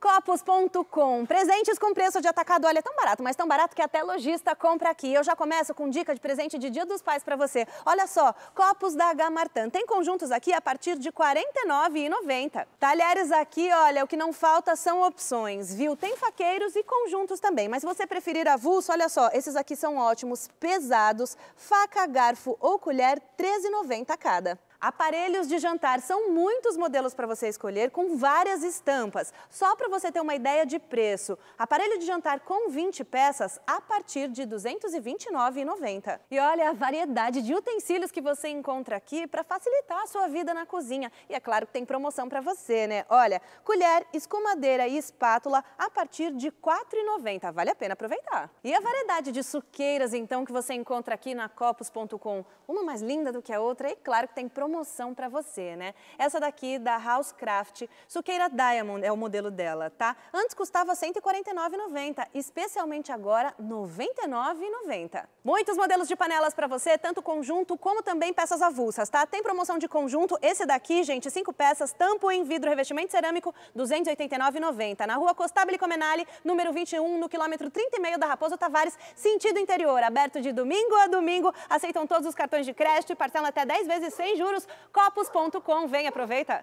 Copos.com. Presentes com preço de atacado. Olha, é tão barato, mas tão barato que até lojista compra aqui. Eu já começo com dica de presente de Dia dos Pais para você. Olha só, copos da H Martan. Tem conjuntos aqui a partir de R$ 49,90. Talheres aqui, olha, o que não falta são opções, viu? Tem faqueiros e conjuntos também. Mas se você preferir avulso, olha só, esses aqui são ótimos, pesados. Faca, garfo ou colher, R$ 13,90 cada. Aparelhos de jantar são muitos modelos para você escolher com várias estampas, só para você ter uma ideia de preço. Aparelho de jantar com 20 peças a partir de R$ 229,90. E olha a variedade de utensílios que você encontra aqui para facilitar a sua vida na cozinha. E é claro que tem promoção para você, né? Olha, colher, escumadeira e espátula a partir de R$ 4,90. Vale a pena aproveitar. E a variedade de suqueiras então que você encontra aqui na copos.com, uma mais linda do que a outra, e claro que tem promoção promoção para você, né? Essa daqui da Housecraft, Suqueira Diamond é o modelo dela, tá? Antes custava R$ 149,90, especialmente agora R$ 99,90. Muitos modelos de panelas para você, tanto conjunto como também peças avulsas, tá? Tem promoção de conjunto, esse daqui, gente, cinco peças, tampo em vidro, revestimento cerâmico, R$ 289,90. Na rua Costabile Comenale, número 21, no quilômetro meio da Raposo Tavares, sentido interior, aberto de domingo a domingo, aceitam todos os cartões de crédito e parcela até 10 vezes sem juros Copos.com, vem, aproveita!